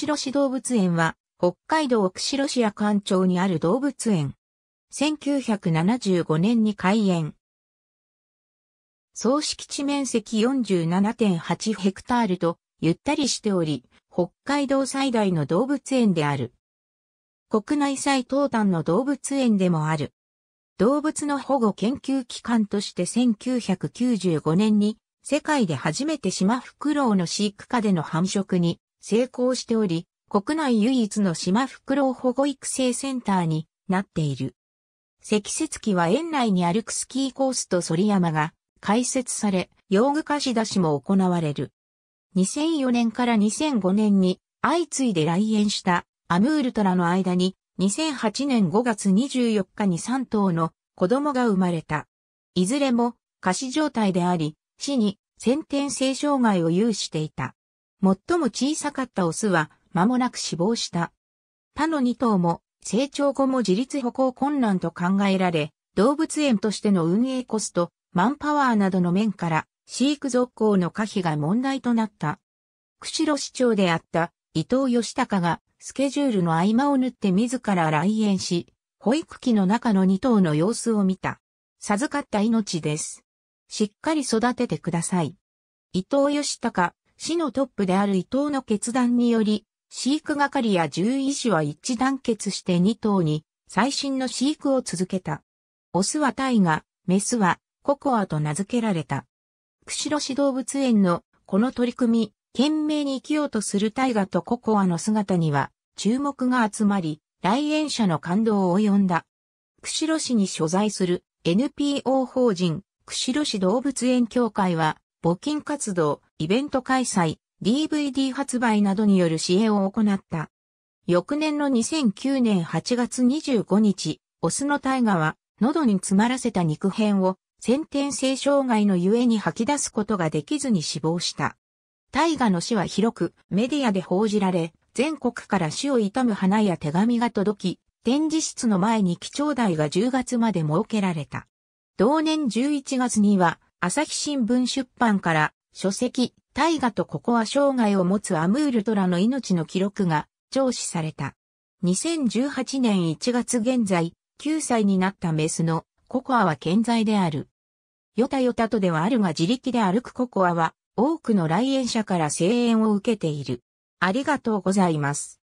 釧路市動物園は、北海道釧路市夜間町にある動物園。1975年に開園。総敷地面積47.8ヘクタールと、ゆったりしており、北海道最大の動物園である。国内最東端の動物園でもある。動物の保護研究機関として1995年に世界で初めてシマフクロウの飼育下での繁殖に成功しており、国内唯一の島フクロウ保護育成センターになっている。積雪機は園内に歩くスキーコースと反山が開設され、用具貸し出しも行われる。2004年から2005年に相次いで来園したアムールトラの間に2008年5月24日に3頭の子供が生まれた。いずれも貸し状態であり、死に先天性障害を有していた。最も小さかったオスは間もなく死亡した。他の2頭も成長後も自立歩行困難と考えられ、動物園としての運営コスト、マンパワーなどの面から飼育続行の可否が問題となった。釧路市長であった伊藤義隆がスケジュールの合間を縫って自ら来園し、保育器の中の2頭の様子を見た。授かった命です。しっかり育ててください。伊藤義隆、市のトップである伊藤の決断により、飼育係や獣医師は一致団結して2頭に最新の飼育を続けた。オスはタイガ、メスはココアと名付けられた。釧路市動物園のこの取り組み、懸命に生きようとするタイガとココアの姿には注目が集まり、来園者の感動を呼んだ。釧路市に所在する NPO 法人釧路市動物園協会は募金活動、イベント開催、DVD 発売などによる支援を行った。翌年の2009年8月25日、オスの大河は、喉に詰まらせた肉片を、先天性障害のゆえに吐き出すことができずに死亡した。大河の死は広く、メディアで報じられ、全国から死を悼む花や手紙が届き、展示室の前に基調台が10月まで設けられた。同年11月には、朝日新聞出版から書籍、大河とココア障害を持つアムールトラの命の記録が上司された。2018年1月現在、9歳になったメスのココアは健在である。ヨタヨタとではあるが自力で歩くココアは多くの来園者から声援を受けている。ありがとうございます。